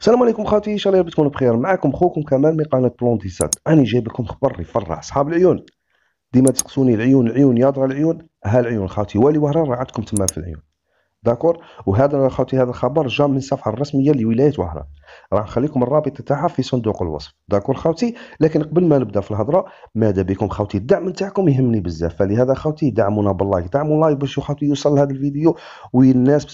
السلام عليكم خواتي ان شاء الله تكونوا بخير معكم خوكم كمال من قناه بلونديسات انا جايب لكم خبر اللي يفرح اصحاب العيون ديما تسقسوني العيون العيون يا درا العيون ها العيون خاوتي والي وهران راه عندكم تما في العيون داكور وهذا خاوتي هذا الخبر جا من الصفحه الرسميه لولايه وهران راح نخليكم الرابط تاعها في صندوق الوصف داكور خاوتي لكن قبل ما نبدا في الهضره ماذا بكم خاوتي الدعم نتاعكم يهمني بزاف فلهذا خاوتي دعمونا باللايك دعموا لايك باش خاوتي يوصل هذا الفيديو والناس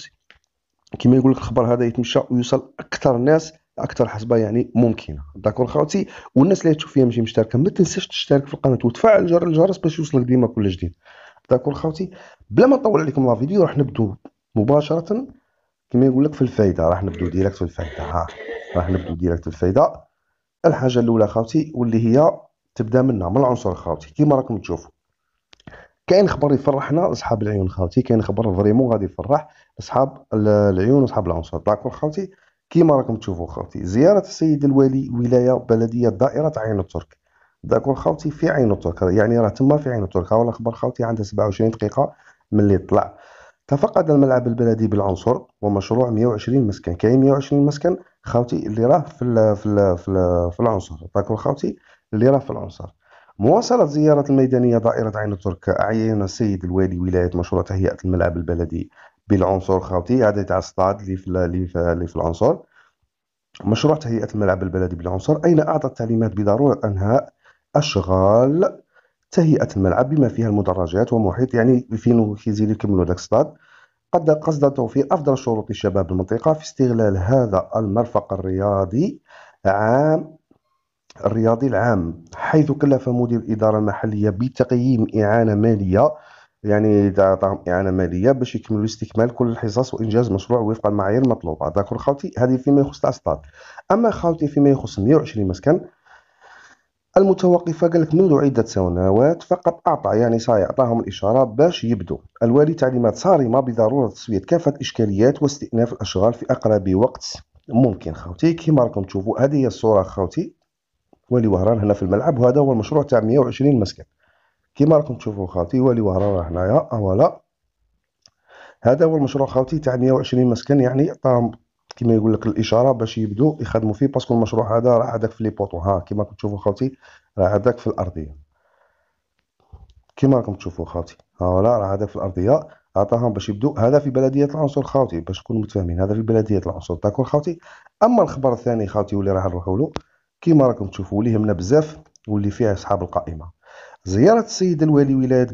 كما يقول لك الخبر هذا يتمشى ويوصل اكثر الناس اكثر حسبه يعني ممكنه داكور خاوتي والناس اللي تشوف فيها ماشي مشتركه ما تنساش تشترك في القناه وتفعل جرس الجرس باش يوصلك ديما كل جديد داكور خاوتي بلا ما نطول عليكم لا فيديو راح نبدو مباشره كما يقول لك في الفائده راح نبدو ديريكت في الفائده ها راح نبدو ديريكت في الفائده الحاجه الاولى خاوتي واللي هي تبدا منها من العنصر خاوتي كما راكم تشوفوا كاين خبر يفرحنا اصحاب العيون خالتي كاين خبر فريمون غادي يفرح اصحاب العيون واصحاب العنصر داكور خالتي كيما راكم تشوفوا خالتي زياره السيد الوالي ولايه بلديه دائره عين الترك داكور خالتي في عين الترك يعني راه تما في عين الترك ولا خبر خالتي عندها 27 دقيقه من اللي طلع تفقد الملعب البلدي بالعنصر ومشروع 120 مسكن كاين 120 مسكن خاوتي اللي راه في الـ في الـ في, الـ في العنصر داكور خاوتي اللي راه في العنصر مواصلة زيارة الميدانية دائرة عين الترك أعين السيد الوالي ولاية مشروع تهيئة الملعب البلدي بالعنصر خاوتي هذا تاع لي في, لي في, لي في العنصر مشروع تهيئة الملعب البلدي بالعنصر أين أعطت تعليمات بضرورة أنهاء أشغال تهيئة الملعب بما فيها المدرجات ومحيط يعني فين كيزيد يكملوا داك الصطاد قد قصد توفير أفضل شروط للشباب المنطقة في استغلال هذا المرفق الرياضي عام الرياضي العام حيث كلف مدير الإدارة المحلية بتقييم إعانة مالية يعني تعطاهم إعانة مالية باش يكملوا استكمال كل الحصص وإنجاز مشروع وفق المعايير المطلوبة داكور خاوتي هذه فيما يخص الأسطاد أما خاوتي فيما يخص 120 مسكن المتوقفة قالت منذ عدة سنوات فقط أعطى يعني صاي أعطاهم الإشارة باش يبدو الوالي تعليمات صارمة بضرورة تسوية كافة الإشكاليات واستئناف الأشغال في أقرب وقت ممكن خاوتي كما راكم تشوفوا هذه هي الصورة خاوتي ولي وهران هنا في الملعب وهذا هو المشروع تاع 120 مسكن كما راكم تشوفوا خاوتي ولي وهران راه هنايا اولا أه هذا هو المشروع خاوتي تاع 120 مسكن يعني عطاهم كما يقول لك الاشاره باش يبداو يخدموا فيه باسكو المشروع هذا راه هذاك في لي بوطو ها كما راكم تشوفوا خاوتي راه هذاك في الارضيه كما راكم تشوفوا خاوتي ها أه ولا راه هذا في الارضيه عطاهم باش يبدو هذا في بلديه العنصر خاوتي باش نكونوا متفاهمين هذا في بلديه العنصر داكور خاوتي اما الخبر الثاني خاوتي واللي راه نروحوا له كما راكم تشوفوا اللي يهمنا بزاف واللي فيها اصحاب القائمه زيارة السيد الوالي ولاية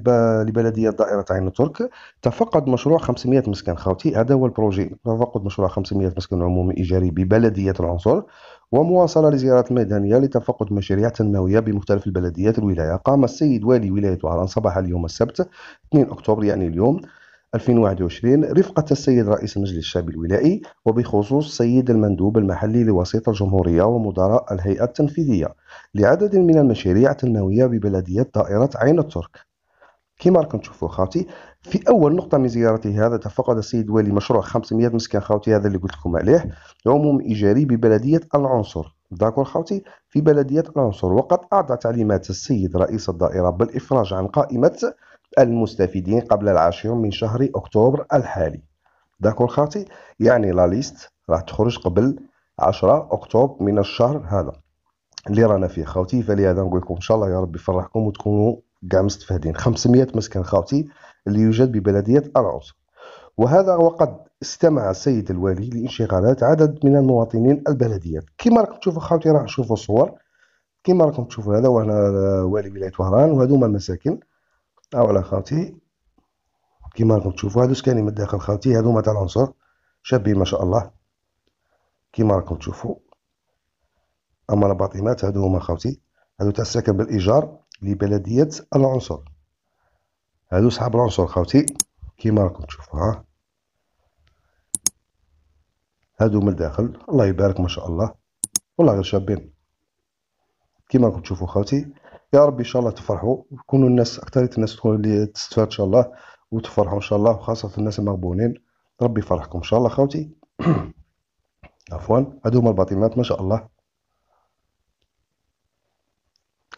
لبلدية دائرة عين ترك تفقد مشروع 500 مسكن خاوتي هذا هو البروجي تفقد مشروع 500 مسكن عمومي إيجاري ببلدية العنصر ومواصلة لزيارات ميدانية لتفقد مشاريع تنموية بمختلف البلديات الولاية قام السيد والي ولاية وهران صباح اليوم السبت 2 أكتوبر يعني اليوم 2021 رفقة السيد رئيس المجلس الشعبي الولائي وبخصوص سيد المندوب المحلي لوسيط الجمهورية ومدراء الهيئة التنفيذية لعدد من المشاريع التنموية ببلدية دائرة عين الترك كما راكم تشوفوا خاوتي في اول نقطه من زيارتي هذا تفقد السيد والي مشروع 500 مسكن خاوتي هذا اللي قلت لكم عليه عموم ايجاري ببلديه العنصر داكور خاوتي في بلديه العنصر وقد اعطى تعليمات السيد رئيس الدائره بالافراج عن قائمه المستفيدين قبل العاشر من شهر أكتوبر الحالي داكور خاطي يعني لا ليست راح تخرج قبل 10 أكتوبر من الشهر هذا اللي رانا فيه خاوتي فلهذا نقول لكم ان شاء الله يا ربي يفرحكم وتكونوا كاع مستفادين 500 مسكن خاوتي اللي يوجد ببلديه العوص وهذا وقد استمع السيد الوالي لانشغالات عدد من المواطنين البلديات كما راكم تشوفوا خاوتي راح نشوفوا صور كما راكم تشوفوا هذا وهنا آه، والي ولايه وهران وهذوما المساكن او على خاوتي كيما راكم تشوفوا هادو سكانين من داخل خاوتي هادو تاع العنصر شابين ما شاء الله كيما راكم تشوفوا اما الباطنات هادو هما خاوتي هادو تاع السكن بالايجار لبلديه العنصر هادو صحاب العنصر خاوتي كيما راكم تشوفوا ها هادو من الداخل الله يبارك ما شاء الله والله غير شابين كيما راكم تشوفوا خاوتي يا رب ان شاء الله تفرحوا يكونوا الناس اكثر الناس تكون اللي تستفاد ان شاء الله وتفرحوا ان شاء الله وخاصه الناس المغبونين ربي يفرحكم ان شاء الله خاوتي عفوا هادو هما الباطنات ما شاء الله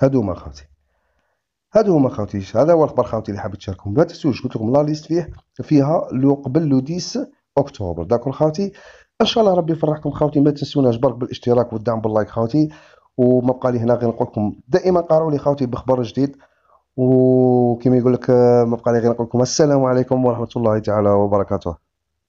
هادو هما خاوتي هادو هما خاوتي هذا هو الخبر خاوتي اللي حابب تشارككم لا تنسوش قلت لكم لا ليست فيه فيها لو قبل لو 10 اكتوبر داكور خاوتي ان شاء الله ربي يفرحكم خاوتي ما تنسوناش برك بالاشتراك والدعم باللايك خاوتي وما بقى لي هنا غير نقول لكم دائما قاروا لي خاوتي بخبر جديد وكما يقول لك آه، ما بقى لي غير نقول لكم السلام عليكم ورحمه الله تعالى وبركاته